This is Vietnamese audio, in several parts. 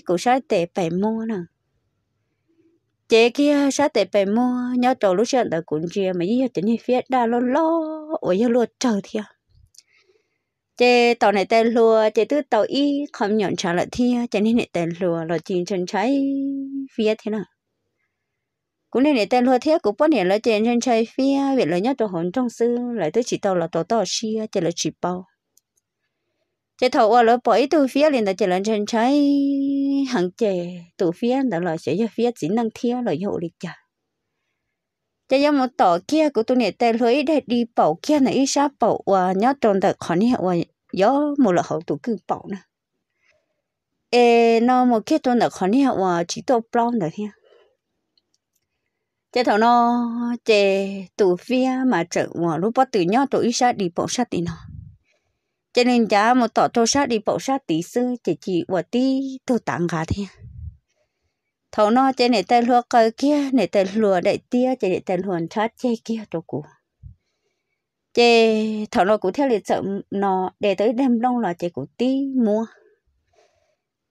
cụ sa tệ phải mua nè chế kia sa tệ phải mua nhớ trầu lúc xưa đã cũng chia mà giờ chỉ như phía đa lo lo ôi giờ lo chờ thia chế tàu này tên lùa chế tư tàu y không nhận trả lại thia chế nên này tên lùa là chuyện chân trái phía thế nào cũng nên này tên lùa thế cũng bắt này là chế chân trái phía việc là nhớ trầu hồn trong sư lại tới chỉ tàu là tàu to xia chế là chỉ bao chế thầu ở lối bỏ từ phía liền đã chỉ lên trên trái hàng chè từ phía đó là sẽ cho phía chỉ năng thiếu là hiệu lịch chả chế cho một tổ kia của tôi này tay lưới để đi bảo kia này ít sao bảo và nhớ tròn tại khỏi này và gió một là hậu tụ cứ bảo nè ê nó một kia tròn tại khỏi này và chỉ tôi bảo nữa nha chế thầu nó chế từ phía mà trở và lúc bắt từ nhớ tụ ít sao đi bảo sát thì nó cho nên cha một tổ trâu sát đi bộ sát tí sư chỉ chỉ và tí tổ tặng cả thế thầu nó cho nên tên lừa cơ kia nên tên lừa đại tia cho nên tên hồn sát chê kia trâu cụ chê thầu nó cũng theo lịch sợ nó để tới đêm đông là chê cụ tí mua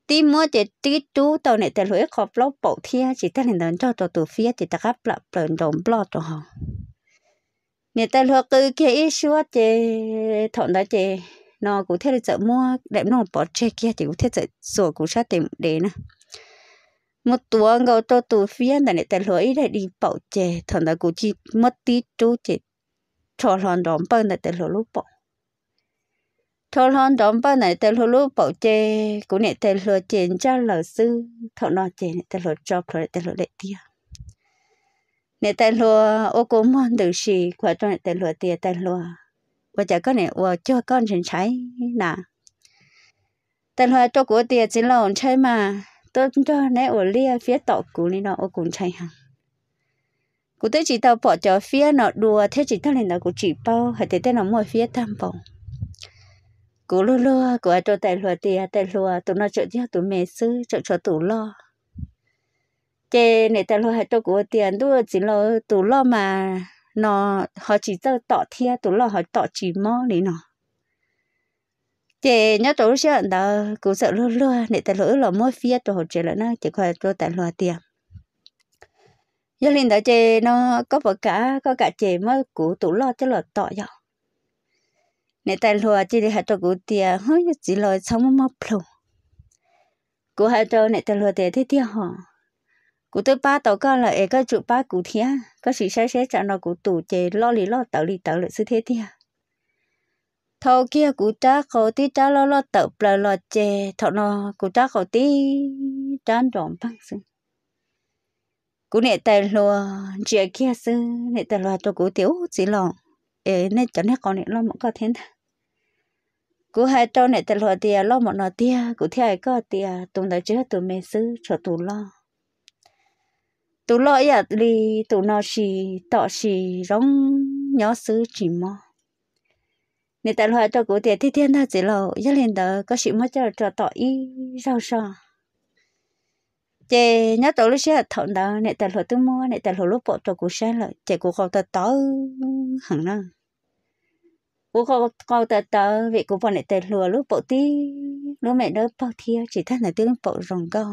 tí mua chê tí chú tàu này tên lừa khó lóc bộ thia chỉ tên hình đơn cho tổ từ phía chỉ ta gấp lại bờn đồng bọt trâu hồng nên tên lừa cơ kia ít suốt chê thầu nó chê nó cũng thế là chợ mua đẹp nó bỏ che kia thì cũng thế chợ sổ cũng sát tìm đến nè một tuổi ngầu cho tuổi phía là để tại lối để đi bảo che thằng đó cũng chỉ mất tí chú chè cho lon đóng bao là tại lối lúc bảo cho lon đóng bao này tại lối lúc bảo che cũng để tại lối chè cho lão sư thằng nó để tại lối cho thằng tại lối để tiền để tại lối ô cố mòn được gì qua cho tại lối tia tại lối 我就跟你我就跟人才呐。但后做古爹只老菜嘛，都做那我列 phía tổ 古哩咯，我 cũng 菜 hàng. Cụ tới chỉ tao bỏ cho phía nó đùa, thế chỉ tao lên là cụ chỉ bao, hay thế thế nó mua phía tam bồng. Cụ lô lô, cụ ở tài lùa tìa, tài lùa, tụi nó chỗ chứ, tụi mẹ sư, chỗ chỗ tụ lo. Chê này tài lùa hay chỗ cụ tiền, đùa chỉ lo tụ lo mà, nó họ chỉ tớ tỏ thia tụi lo họ tỏ chỉ mò đi nó chị nhớ tụi sợ đó cũng sợ luôn luôn để ta lỗi là mỗi phía tụi họ chỉ là nó chỉ khỏi tụi tại lo tiền do đình đó chị nó có vợ cả có cả chị mới cụ tụi lo cho là tỏ dọ nè tại lùa chỉ đi hạt cho cụ tiền hơi chỉ lo sống mà phù cụ hạt cho nè tại lùa tiền thế tiền họ cụ tôi ba tàu con là cái có chụp ba cụ thía có sự sai sai chả nó cụ tủ chế lo lì lo tàu lì tàu lợi sư thế thía thầu kia cụ ta khẩu tí ta lo lo tàu bờ lo chế thọ nó cụ ta khẩu tí trán đòn băng sư cụ nệ tài lùa chia kia sư nệ tài lùa cho cụ tiểu chỉ lò ế nè chẳng nè còn nè lo một có thế nào cú hai trâu này thật lo tia lo một nọ tia cú theo ai có tia tụm đã chết tụm mê sư cho tụm lo tụ lo ya li tụ nó xì tọ xì rong nhớ xứ chỉ mò nên tại loại cho cụ thể thì thiên ta chỉ lo nhất liền đó có sự mất cho cho tọ y rau sao chè nhớ tụ lúc xưa thọn đó nên tại loại tư mua nên tại loại lúc bộ cho cụ sáng là chè cụ không ta tớ hẳn nè cụ không không ta tớ vì cụ bọn này tại lùa lúc bộ tí lúc mẹ đỡ bao thiêu chỉ thân là tiếng bộ rồng câu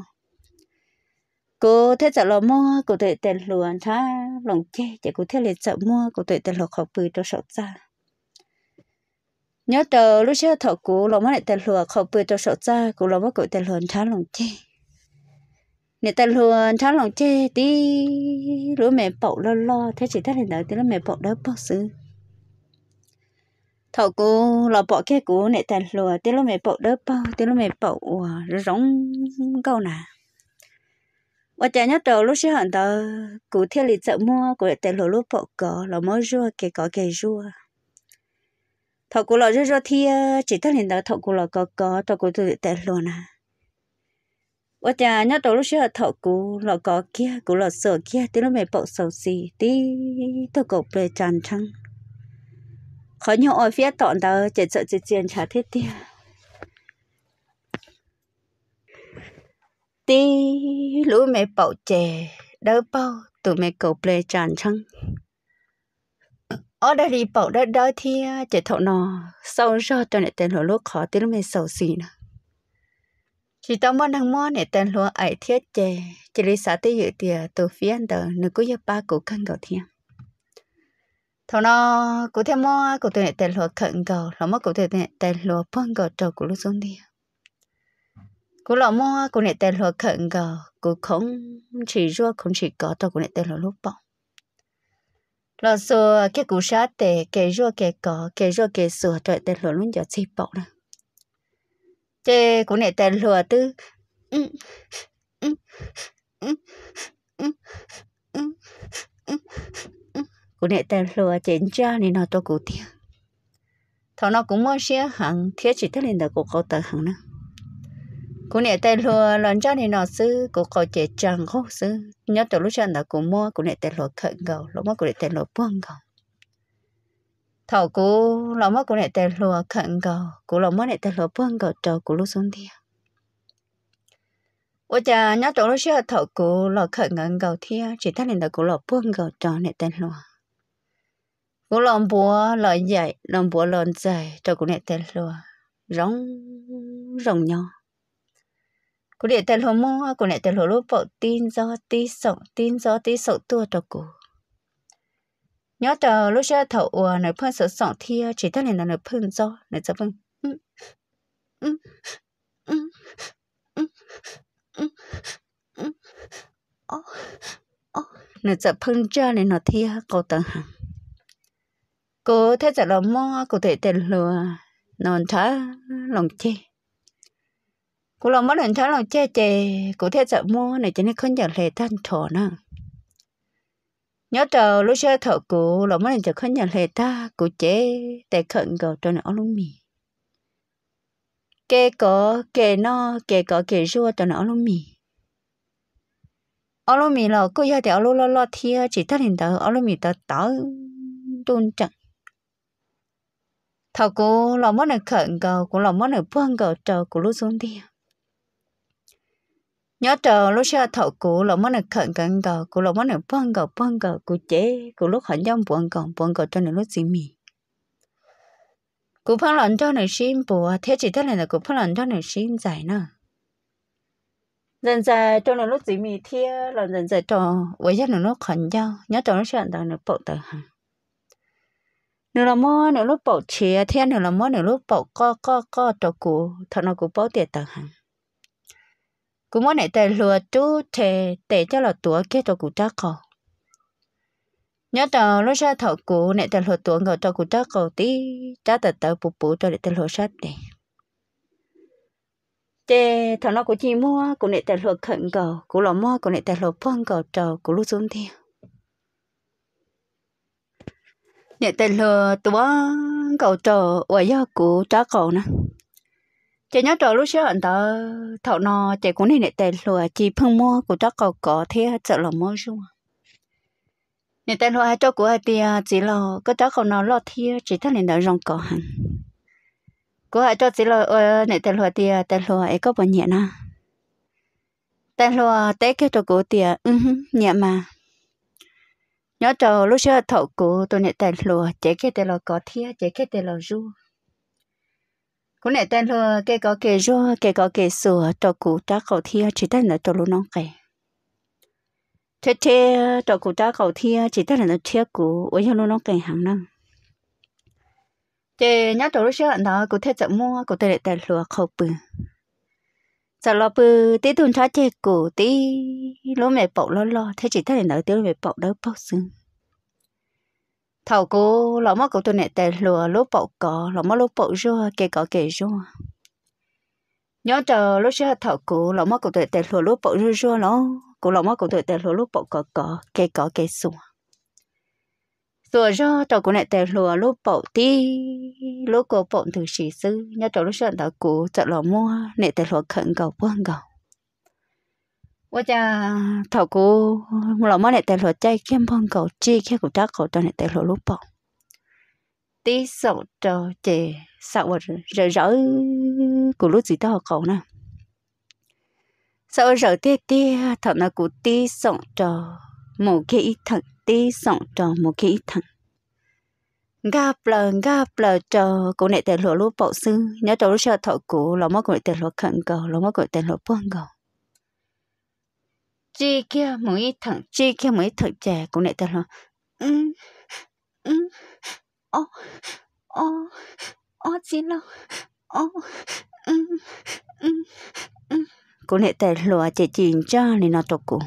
cô thấy sợ lo mua cô tự tiền luôn ha lòng che chỉ cô thấy liền sợ mua cô tự tiền lộc học bự cho sợ ra nhớ chờ lúc xưa thọ cũ lòng mắt lại tiền lừa học bự cho sợ ra cô lòng mắt cô tiền luôn ha lòng che nè tiền luôn ha lòng che tí lúc mẹ bọc lo lo thế chỉ thấy này đợi tí lúc mẹ bọc đỡ bác sư thọ cũ là bọc cái cũ nè tiền lừa tí lúc mẹ bọc đỡ bao tí lúc mẹ bậu ờ, rống câu nào 我今日到 lúc sẽ hẳn đó cụ thể lịch chợ mua của để lộ lúc bộ cỏ là mới rua kể có kể rua thọ cụ là rua thì chỉ thấy liền đó thọ cụ là có có thọ cụ tự để luôn à ở nhà nhớ đầu lúc xưa thọ cụ lọ có kia cụ lọ sổ kia tí nó mẹ bộ sầu xì tí thọ cụ về tràn trăng khó nhau ở phía tọn đó chỉ sợ chỉ chuyện trả thiết tiền tí lũ mẹ bảo chè đỡ bao tụi mẹ cầu ple tràn chăng ở ờ, đây đi bảo đỡ đỡ thì chè thọ nọ sau cho tụi này tên lũ lúc khó tí lũ mẹ sầu xì nè chỉ tao mua năng mua này tên lũ ấy thiết chè chỉ lấy xã tí dự tiề tụi phía đờ nữ cứ giúp ba cụ khăn gạo thiên thằng nó cụ thêm mua cụ tụi này tên lũ khẩn gạo lắm mất cụ tụi này tên lũ phong gạo trâu cụ lũ xuống đi cô lọ mua cô nè tên lọ khẩn gờ cô không chỉ rua không chỉ có tao cô nè tên lọ lúc bỏ, lọ xua cái cú sát tệ cái rua cái có cái rua cái sửa trời tên lọ luôn giờ chỉ bỏ nè chê cô nè tên lọ tư ừ, ừ, ừ, cô nè tên lọ chén cha nên nó tôi cụ tiếng thằng nó cũng mua xe hàng thiết chỉ tới lên đó cô có tờ hàng nữa cô nè tay lùa lần cho thì nó sư cô có chế chẳng khô sư nhớ từ lúc chân là cô mua cô nè tay lùa khẩn gầu lúc mất cô nè tay lùa buông gầu thầu cô lúc mất cô nè tay lùa khẩn gầu cô lúc mất nè tay lùa buông gầu cho cô lúc xuống đi ôi cha nhớ từ lúc chân thầu cô lùa khẩn ngẩng gầu thia chỉ thấy nên là cô lùa buông gầu cho nè tay lùa cô lòng búa lời dạy lòng búa lời dạy cho cô nè tay lùa rong rong nhau cô cô hồn hồn tin gió กูเดี๋ยวแต่หัวมอกูเนี่ยแต่หัวรูปปตีนซอตีสองตีนซอตีสองตัวตัวกู nhớ tờ lúc chơi thầu ùa ờ, nơi phân sở sọng thia chỉ tất liền là nơi phân do nơi cho phân ừ, ừ, ừ, ờ, ờ. nơi cho phân cho nơi nó thia cầu tầng hàng cô thấy giờ là mo cô thể tiền lừa non thả lòng chê mất nên thái che che, mua này cho không nhận nhớ chờ lúc xưa thợ cụ mất mới chờ khấn nhận hệ ta cụ chế tệ khẩn cầu cho nó lúc mì kê có kê no kê có kê rua cho nó lúc mì ở lúc mì là cô gia thì ở lúc lo lo thia chỉ ta hiện tờ ở lúc mì tờ tớ tuôn trận thợ cụ mất mới khẩn cầu cũng mất mới buông cầu chờ cụ lúc xuống thia nhớ chờ lúc xưa thọ cụ lỗ mất này khẩn cần gờ cụ lỗ mất này bông cầu bông cầu cụ chế cụ lúc hận dâm bông cầu bông cầu cho nên lúc gì mì cụ phân lợn cho nên xin bùa thế chỉ thế này là cụ phân lợn cho nên xin giải nè dần dần cho nên lúc gì mì thế là dần dần cho với gia đình lúc hận nhau nhớ chờ lúc xưa đó này bộ tờ hàng nếu là mua nếu lúc bộ chia thế nếu là mua nếu lúc bộ co co co cho cụ thằng nào cụ bảo tiền tờ hàng cú muốn này tè lừa chú tè tè cho là tuổi kia cho cụ chắc cò nhớ tờ lúc ra thọ cụ này tè lừa tuổi ngồi cho cụ chắc cò tí chắc tờ tờ bù bù cho để tè lừa sát đi tè thọ nó cũng chỉ mua cụ này tè lừa khẩn cò cụ lò mua cụ này tè lừa phong cò trầu cụ lúc xuống theo này tè lừa tuổi cậu trầu ở do cụ chắc cò nè chị nhớ trò lúc xưa anh ta thọ nó chị cũng nên tên lùa chị phương mua của chắc cầu có thế sợ là mua chung nên tên lùa cho của hai thì chỉ lo có chắc cậu nó lo thế chỉ thấy nên đỡ rong cỏ hẳn của hai cho chỉ lo ơi nên tên lùa thì tên lùa ấy có bao nhiêu na tên lùa té cái trò của thì ừ nhẹ mà nhớ trò lúc xưa thọ của tôi nên tên lùa chỉ cái tên lùa có thế chỉ cái tên lùa rua cũng nè tên lo cái có cái rô cái có cái sữa cho cụ ta cầu thia chỉ tên là tổ luôn nong cái thế thế cho cụ ta cầu thia chỉ tên là nó thia cụ ở nhà luôn nong cái hàng năm thế nhá cho lúc xưa nó cụ thế chậm mua cụ thế tên lúa khâu bự giờ lo bự tí tuần trái chè cụ tí lúa mẹ bọc lo lo thế chỉ tên là nó tiêu mẹ bọc đỡ bọc xương thầu cô lão mất của tôi nè tè lùa lúa bậu cỏ lão mất lúa bậu rua kê cỏ kê rua nhớ chờ lúc xưa thầu cô lão mất của tôi tè lùa lúa bậu rua rua nó cô lão mất của tôi tè lùa lúa bậu cỏ cỏ kê cỏ kê sùa sùa rua thầu cô nè tè lùa lúa bậu tí lúa cô bậu từ sĩ sư nhớ chờ lúc xưa thầu cô chợ lão mua nè tè lùa khẩn cầu buông cầu 我家头姑老妈那带罗在健康狗鸡，看狗家狗在那带罗路跑。tí sầu trò chè sầu rồi rỡ của lúc gì đó cậu nè sầu rỡ tê tê thật là của tí sầu trò một khi thật tí sầu trò một khi thật gặp lờ gặp lờ trò của nệ tê lúa lúa bọc sư nhớ trò lúc sợ thọ của lò mó của nệ tê lúa khẩn cầu lò mó của nệ tê lúa buông cầu chi kia mới thằng chi kia mới thằng trẻ cũng lại tên là ừ ừ ô ô ô chi lo ô ừ ừ ừ cũng lại tên lùa chị chìm cho nên nó tổ cụ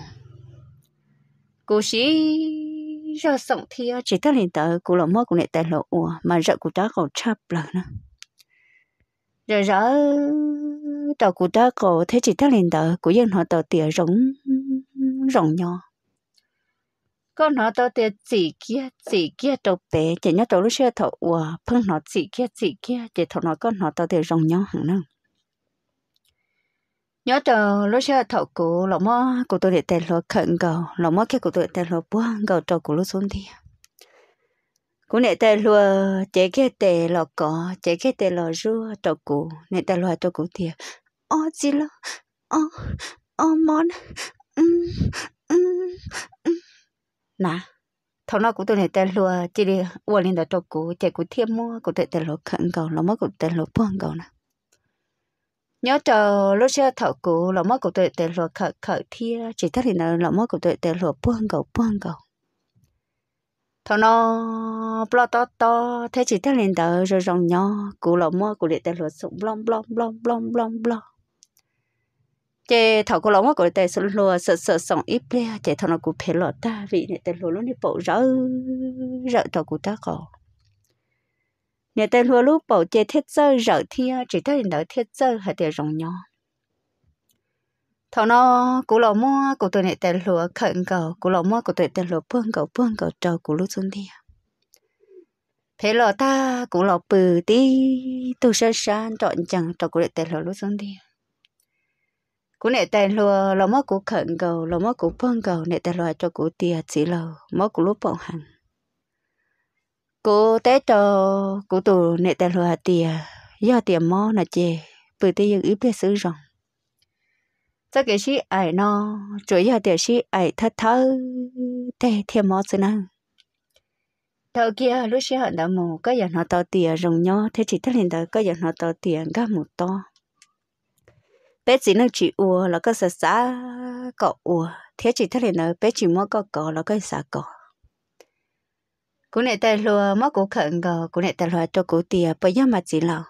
cô sĩ ra sống thì chỉ tới liền tới cụ lọ mơ cũng lại tên lọ ủa mà rợ cụ ta còn chắp lại nữa rồi rõ tàu cụ ta cổ thế chỉ tới liền tới của dân họ tàu tỉa rống rộng nhỏ có nó tao tiệt chỉ kia chỉ kia đầu bé chỉ nhớ tao lúc xưa thọ ủa phân nó chỉ kia chỉ kia chỉ thọ nó có nó tao tiệt rồng nhau hẳn năng nhớ tao lúc xưa thọ cụ lọ mò cụ tôi để tên lọ khẩn cầu lọ mò kia cụ tôi để tên lọ buông cầu trâu cụ lúc xuống thì cụ nè tên lọ chế kia tề lọ có, chế kia tề lọ rua trâu cụ nè tên lọ trâu cụ thiệt ô gì lọ ô ô món nà thằng nó cũng tôi này tên lúa chỉ đi uống lên đó cho cụ chạy cụ thiêm mua cụ tên tên lúa khẩn cầu nó mới cụ tên lúa buông cầu nè nhớ chờ lúc xưa thợ cụ là mất cụ tên tên lúa khởi khởi thia chỉ thấy thì nó là mất cụ tên tên lúa buông cầu buông cầu thằng nó blo to to thế chỉ thấy lên đó rồi rong nhỏ cụ là mất cụ tên tên lúa sụp blom blom blom blom blom blom chế cô lão lóng của tay sơn lúa sợ sợ sòng ít bia chế thảo nó cũng phê lọt ta vì nè tay lúa nó đi bộ rỡ rỡ thảo của ta có nè tay lúa lúc bộ chế thiết sơ rỡ thia chỉ thấy nó thiết sơ hay để rồng nhỏ thảo nó cũng lão mua của tôi nè tay lúa khẩn cầu cũng lão mua của tôi tay lúa phương cầu phương cầu cho của lúa xuống đi thế lọ ta cũng lão bự tí tôi sơn sơn trọn chẳng cho trọ của tay lúa lúc xuống đi cú nè tên lo lo mất cú khẩn cầu lo mất cú phong cầu nè tên lùa cho cú tia chỉ lò mất cú lúc bọn hàng cú té cho cú tù nè tên lùa tia do tia mò nà chê bự tia dựng ít biết sử dụng tất cả sĩ ai nó chủ yếu tiểu sĩ ai thật thơ tê thêm mò chứ năng đầu kia lúc sĩ hận đã mù có giờ nó to tiền rồng nho thế chỉ tất lên đó có giờ nó to tiền gà mù to bé chỉ năng chỉ ua là cái sả sả cọ ua thế chỉ thế này nó bé chỉ mua cọ cọ là cái sả cọ cú này ta lừa mà cú khẩn gờ cú này ta lừa cho cú tiền bây giờ mà chỉ là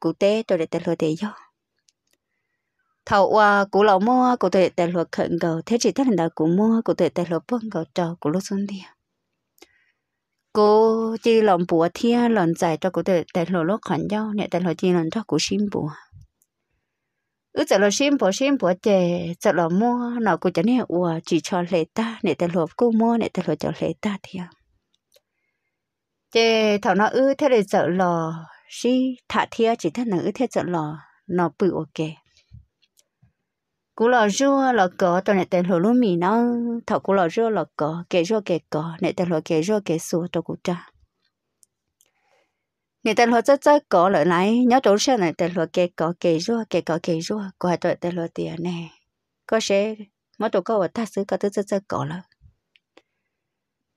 cú té cho để ta lừa để do thầu qua cú lão mua cú để ta lừa khẩn gờ thế chỉ thế này nó cú mua cú để ta lừa bông gờ cho cú lúc xuống đi. Cú chỉ làm bùa thiên làm giải cho cú để ta lừa lúc khẩn do này ta lừa chỉ làm cho cú xin bùa ứ giờ là xin bỏ xin bỏ chè giờ là mua nào cũng chẳng hiểu ủa chỉ cho lệ ta để ta lột cô mua để ta lột cho lệ ta thì à chè thảo nó ứ thế là giờ là xí thả thia chỉ thế nào ứ thế giờ là nó bự ok cú lò rua lò cỏ tao nè tên lò lúa mì nó thảo cú lò rua lò cỏ kẻ rua kẻ cỏ nè tên lò kẻ rua kẻ sủa tao cú cha 你在罗这这搞了来，鸟早上来在罗给搞给弱给搞给弱，过还在在罗点呢，过些没多搞我大事搞都这这搞了。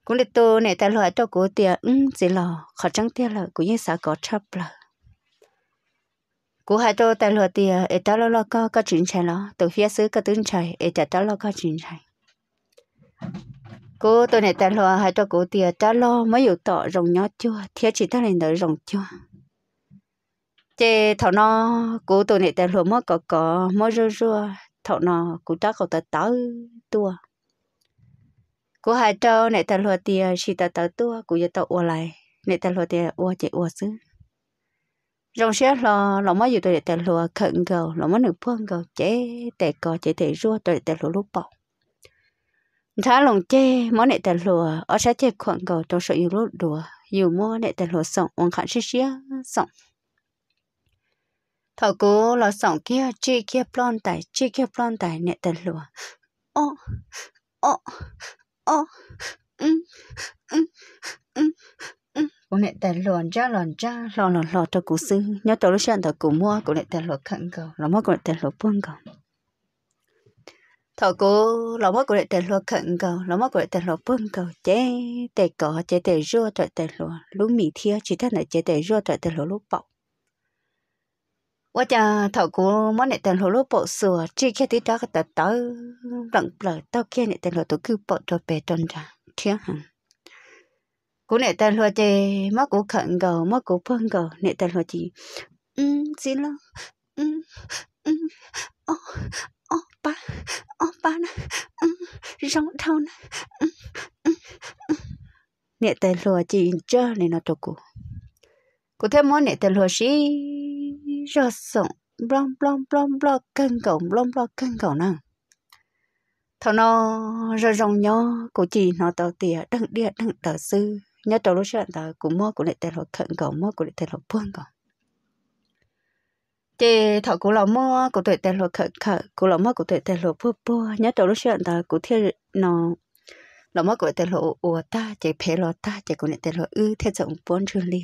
cũng để tôi này ta loại cho cô tiền ưng gì lò khó trắng tiền là cũng như sao có chấp là cô hai tôi ta loại tiền ở ta lo lo có có chuyện chạy nó từ phía xứ có tướng chạy ở ta lo có chuyện chạy cô tôi này ta lo hai cho cô tia ta lo mới hiểu tỏ rồng nhỏ chưa thế chỉ ta này đợi rồng chưa chế thọ nó cô tôi này ta lo mới có có mới rơ rơ thọ nó cô ta có ta tớ tua cô hai cho này ta lo tia chỉ ta tớ tua cô giờ tao qua lại này ta lo tia qua chế qua xứ rồng xe lo lo mới hiểu tôi này ta lo khẩn cầu lo mới được phương cầu chế tệ cò chế tệ rua tôi này ta lo lúc bọc thả lòng chê món này tờ lùa ở sẽ chê khoảng cầu trong sự yêu lúc đùa dù mua này tờ lùa sống uống khẳng xí xía sống thọ cố là sống kia chi kia plon tài chi kia plon tài này tờ lùa ô ô ô ừ ừ ừ cô nè tè lòn ra lòn ra lòn lòn lòn cho cụ sư nhớ tôi lúc xưa tôi cụ mua cô nè tè lòn khăn cầu lò mua cô nè tè lòn buông cầu thọ cô lão mất của đệ tề lo khẩn cầu lão mất của đệ tề lo bưng cầu chế tề cỏ chế tề rua trời tề lúa lúa mì thiêu chỉ thế là chế tề rua trời tề lúa lúa bọc quá cha thọ cô món đệ tề lúa lúa bọc sửa chỉ khi tí đó cái tờ tớ rộng lời tao kia đệ tề lúa tổ cứ bọc cho bề trơn ra thiên hẳn cô đệ tề lo chế mất của khẩn cầu mất của bưng cầu đệ tề lo chỉ ừ xin lỗi ừ ừ oh, ba ông ba na rong thau na Nè tay lùa chỉ chờ nè nó to cụ. Cụ thêm món nè tay lùa xí rơ sông, Blom blom blom blom cân cầu blom blom cân cầu năng. Thằng nó rơ rong nhó, cụ chỉ nó tàu tìa đừng đĩa đừng tờ sư. Nhớ tàu lúc xưa tàu cụ mua cụ lại tay lùa khẩn cầu mua cụ lại tay lùa buông cầu chị thọ cũng lão mua cụ tuổi tên luật khởi khởi cụ lão mua cụ tuổi tên luật bố bố nhớ trong lúc chuyện ta cụ thể nó là mua cụ thể luật của ta chị phê luật ta chị cụ thể tên luật ư thế trọng bốn trường liền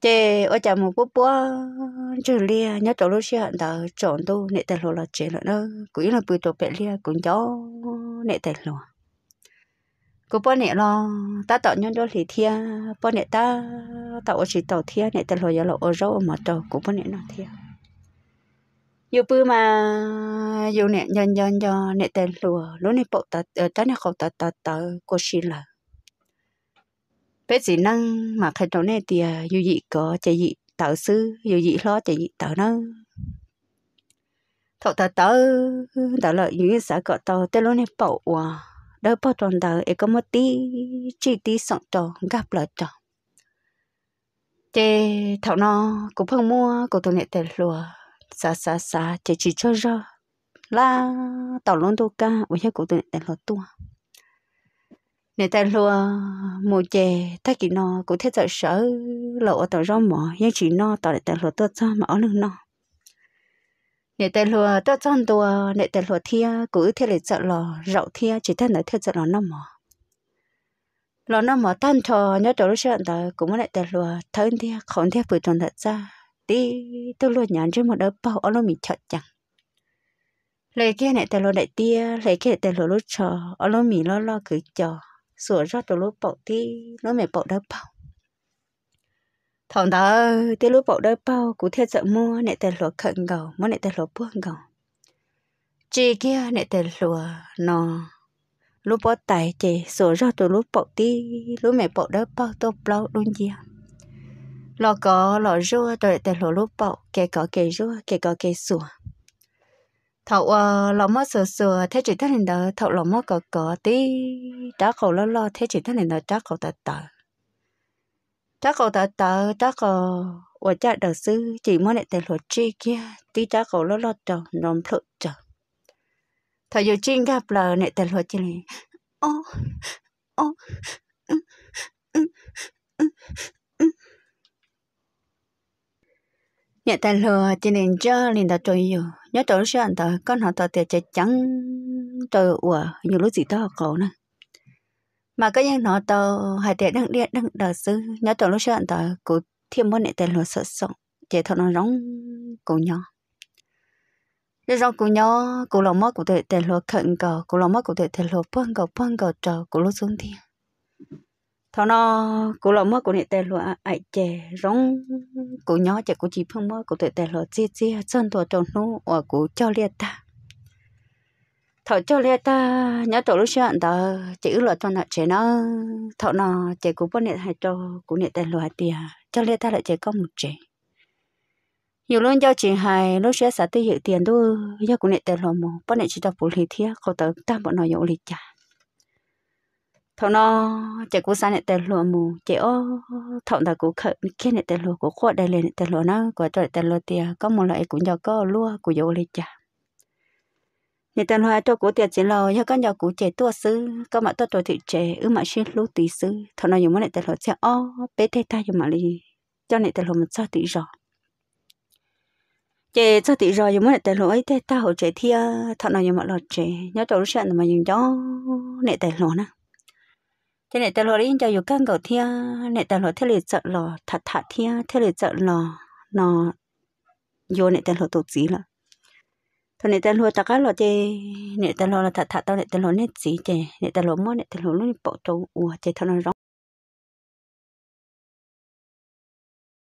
chị ở chả một bố bố trường liền nhớ trong lúc chuyện ta chọn tu nệ tên luật là chị là nó cũng là bùi tổ bệ liền cũng gió nệ tên luật cô bố nè lo ta tạo nhân đôi thì thia bố nè ta tạo chỉ tạo thia nè ta lo giờ lo ở rau mà tạo cô bố nè nó thia dù bữa mà dù nè nhân nhân do nè ta lùa lúc nè bộ ờ, ta ta nè khẩu ta ta ta cô xí là bé gì năng mà khi đầu nè thì dù gì có chạy gì tạo sư dù gì lo chạy gì tạo nó thọ ta tớ đó là những sự cọ tàu tên lúc nè bộ à đỡ bao tròn đời ấy có một tí chỉ tí sọn trò gặp lại trò thế thảo nó cũng không mua của tôi nhận tiền lùa xa xa xa chỉ chỉ cho ra là tàu luôn tôi ca với nhau của tôi nhận tiền lùa tua nhận tiền lùa mùa chè ta kỳ nó cũng thấy sợ sợ lộ ở tàu rau mỏ nhưng chỉ nó tàu nhận tiền lùa tua ra mà ở nước nó nè tê lùa tao chọn đùa nè tê lùa thia cứ thế lệ chợ lò rậu thia chỉ thế này thế chợ lò nó mỏ lò nó mỏ tan trò nhớ trò lúc chuyện đó cũng muốn lại tê lùa thân thia không thia vừa tròn thật ra đi tôi luôn nhắn trên một đứa bao ở nó mình chợ chẳng lấy kia nè tê lùa đại tia lấy kia tê lùa lúc trò ở nó mình lo lo cứ chờ sửa ra từ lúc bảo đi nó mẹ bảo đứa bao thằng đó tới lúc bộ đôi bao cũng theo sợ mua nè tên lúa khẩn gầu mua nè tên lúa buông gầu chị kia nè tên lúa nó lúc bỏ tay chị sổ ra từ lúc bộ tí lúc mẹ bộ đôi bao tôi bao luôn gì lò có lò rua tôi lại tên lúa lúc bộ kẻ có kẻ rua kẻ có kẻ sủa thầu à, ờ, lò mất sửa sửa thế chỉ thân hình đó thầu lò mất có có tí đã khẩu lo lo thế chỉ thân hình đó đã khẩu tật tật chắc cậu ta tớ chắc cậu ở cha đời sư chỉ muốn lại tên luật chi kia tí chắc cậu lo lo cho nón lụt chờ thời giờ chi gặp là lại tên luật chi này ô ô nhà ta lừa chỉ nên cho liền ta trôi nhiều nhớ trôi anh ta con họ ta tiệt chạy trắng trôi ủa nhiều lúc gì đó cậu nữa mà cái nhân nó tàu hải tiện đăng điện đăng đờ sư nhớ tàu lúc chuyện tàu cụ thêm môn này tên lúa sợ sộng chỉ thọ nó rong cụ nhỏ để rong cụ nhỏ cụ lòng mất cụ thể tên lúa khẩn cờ cụ lòng mất cụ thể tên lúa phân cờ phân cờ chờ cụ lúa xuống thiên thọ nó cụ lòng mất cụ này tên lúa ải chè rong cụ nhỏ chè cụ chỉ phân mất cụ thể tên lúa chia chia chân tàu trồng nô ở cụ cho liệt ta thọ cho lẽ ta nhớ tổ lúc sáng đó chỉ ước loại cho nó chế nó thọ nó chế cũng bao nhiêu hay cho cũng nhiêu tiền loại tiền cho lẽ ta lại chế công một chế nhiều luôn cho chị hai lúc sáng sáng tới hiệu tiền đôi do cũng nhiêu tiền loại một bao nhiêu chỉ đọc phụ lý thiết khẩu tử ta bọn nó dỗ lý trả thọ nó chế cũng sáng nhiêu tiền loại một chế ô thọ nó cũng khởi kia nhiêu tiền loại của khoa đại liền nhiêu tiền loại nó có cho tiền loại tiền có một loại cũng cho có lúa của dỗ lý trả nhà tân hoa cho cổ tiệt chỉ lò cho các nhà cổ trẻ tua sư các bạn tôi trò thị trẻ ư mà xin lú tí sư thằng nào dùng muốn này tại lò sẽ o bé thế ta dùng mà lì cho này tại lò mình sao tí rồi trẻ sao tí rồi dùng muốn này tại lò ấy thế ta hồ trẻ thia thằng nào dùng mà lò trẻ nhớ trò lúc sáng mà dùng cho này tại lò nè cho này tại lò đi cho dùng căng cầu thia này tại lò thế liệt sợ lò thật thật thia thế liệt sợ lò nó vô này tại lò tổ chí là thôi nè ta lo ta cá lo chơi, nè ta lo là thà thà tao nè ta lo nè gì chơi, nè ta lo mua nè ta lo luôn bỏ trâu ua chơi thằng nó